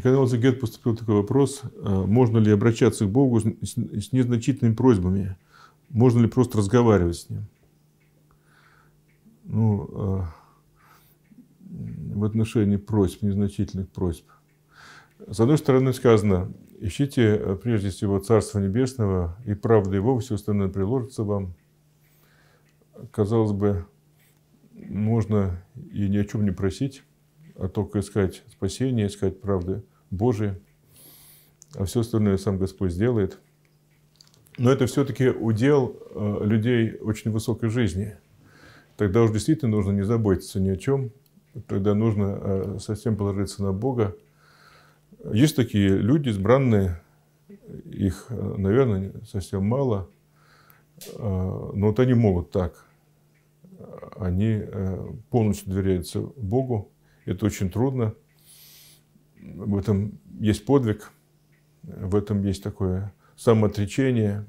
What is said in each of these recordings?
Когда у Гет поступил такой вопрос, э, можно ли обращаться к Богу с незначительными просьбами, можно ли просто разговаривать с Ним. Ну, э, в отношении просьб, незначительных просьб. С одной стороны сказано, ищите э, прежде всего Царство Небесного и правда Его, все остальное приложится вам. Казалось бы, можно и ни о чем не просить а только искать спасения, искать правды Божией. А все остальное сам Господь сделает. Но это все-таки удел э, людей очень высокой жизни. Тогда уж действительно нужно не заботиться ни о чем. Тогда нужно э, совсем положиться на Бога. Есть такие люди избранные, их, э, наверное, совсем мало, но вот они могут так. Они полностью доверяются Богу, это очень трудно. В этом есть подвиг, в этом есть такое самоотречение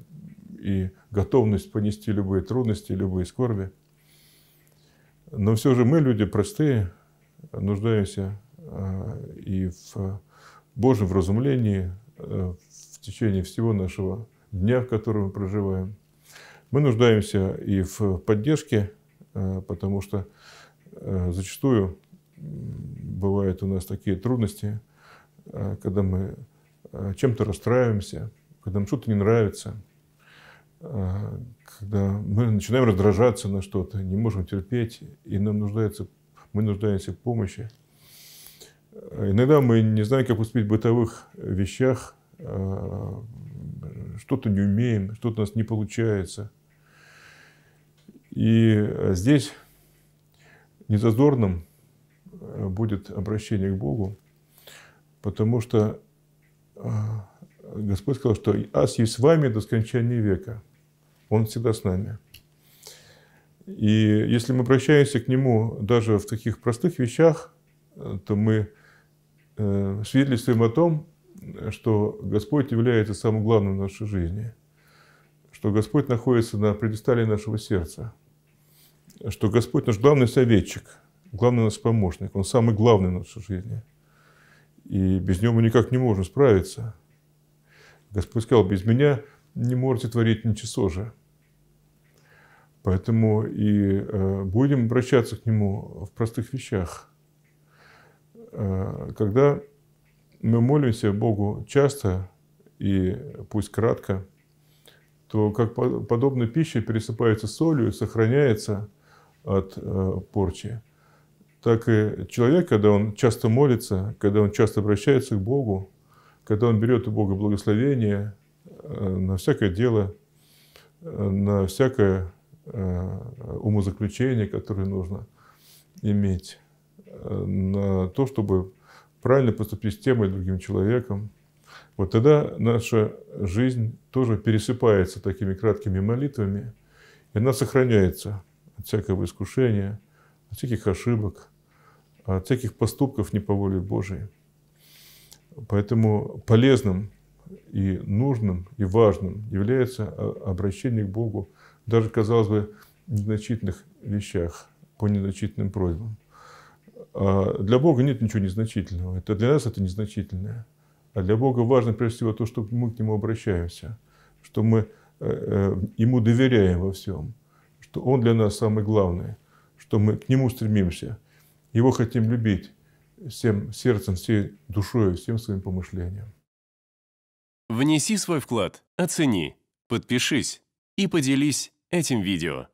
и готовность понести любые трудности, любые скорби. Но все же мы, люди простые, нуждаемся а, и в Божьем вразумлении а, в течение всего нашего дня, в котором мы проживаем. Мы нуждаемся и в поддержке, а, потому что зачастую бывают у нас такие трудности, э, когда мы э, чем-то расстраиваемся, когда нам что-то не нравится, э, когда мы начинаем раздражаться на что-то, не можем терпеть, и нам нуждается, мы нуждаемся в помощи. Иногда мы не знаем, как поступить в бытовых вещах, что-то не умеем, что-то у нас не получается. И здесь незазорным будет обращение к Богу, потому что а, Господь сказал, что «Ас есть с вами до скончания века». Он всегда с нами. И если мы обращаемся к Нему даже в таких простых вещах, то мы э, свидетельствуем о том, что Господь является самым главным в нашей жизни, что Господь находится на предистале нашего сердца, что Господь наш главный советчик – главный наш помощник, он самый главный в нашей жизни. И без него мы никак не можем справиться. Господь сказал, без меня не можете творить ничего же. Поэтому и э, будем обращаться к Нему в простых вещах. Э, когда мы молимся Богу часто и пусть кратко, то как подобная пища пересыпается солью и сохраняется от э, порчи так и человек, когда он часто молится, когда он часто обращается к Богу, когда он берет у Бога благословение э, на всякое дело, э, на всякое э, умозаключение, которое нужно иметь, на то, чтобы правильно поступить с тем или другим человеком. Вот тогда наша жизнь тоже пересыпается такими краткими молитвами, и она сохраняется от всякого искушения, от всяких ошибок – от а всяких поступков не по воле Божией. Поэтому полезным и нужным, и важным является а, обращение к Богу даже, казалось бы, в незначительных вещах, по незначительным просьбам. А для Бога нет ничего незначительного. Это для нас это незначительное. А для Бога важно, прежде всего, то, что мы к Нему обращаемся, что мы э, э, Ему доверяем во всем, что Он для нас самый главный, что мы к Нему стремимся – его хотим любить всем сердцем, всей душой, всем своим помышлением. Внеси свой вклад, оцени, подпишись и поделись этим видео.